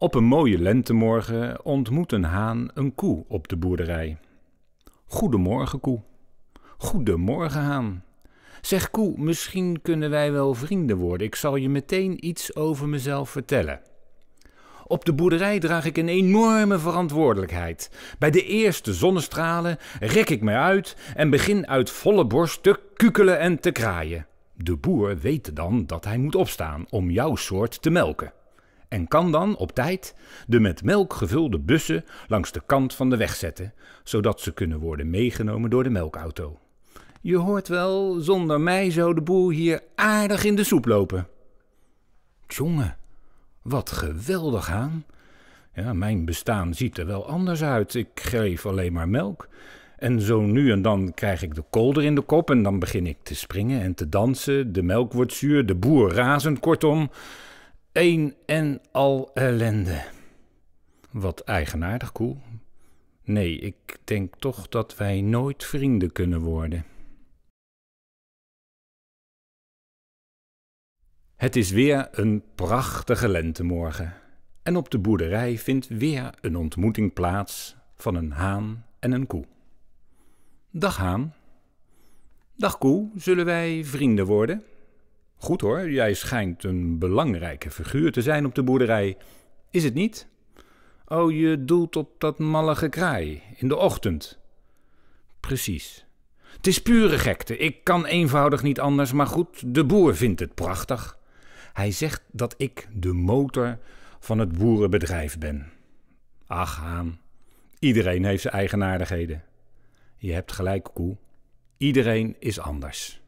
Op een mooie lentemorgen ontmoet een haan een koe op de boerderij. Goedemorgen, koe. Goedemorgen, haan. Zeg, koe, misschien kunnen wij wel vrienden worden. Ik zal je meteen iets over mezelf vertellen. Op de boerderij draag ik een enorme verantwoordelijkheid. Bij de eerste zonnestralen rek ik mij uit en begin uit volle borst te kukelen en te kraaien. De boer weet dan dat hij moet opstaan om jouw soort te melken en kan dan op tijd de met melk gevulde bussen langs de kant van de weg zetten, zodat ze kunnen worden meegenomen door de melkauto. Je hoort wel, zonder mij zou de boer hier aardig in de soep lopen. Jongen, wat geweldig aan. Ja, mijn bestaan ziet er wel anders uit. Ik geef alleen maar melk. En zo nu en dan krijg ik de kolder in de kop en dan begin ik te springen en te dansen. De melk wordt zuur, de boer razend, kortom. Een en al ellende. Wat eigenaardig, Koel. Nee, ik denk toch dat wij nooit vrienden kunnen worden. Het is weer een prachtige lentemorgen. En op de boerderij vindt weer een ontmoeting plaats van een haan en een koe. Dag haan. Dag koe, zullen wij vrienden worden? Goed hoor, jij schijnt een belangrijke figuur te zijn op de boerderij. Is het niet? Oh, je doelt op dat malle gekraai in de ochtend. Precies. Het is pure gekte. Ik kan eenvoudig niet anders, maar goed, de boer vindt het prachtig. Hij zegt dat ik de motor van het boerenbedrijf ben. Ach, aan. Iedereen heeft zijn eigenaardigheden. Je hebt gelijk, koe. Iedereen is anders.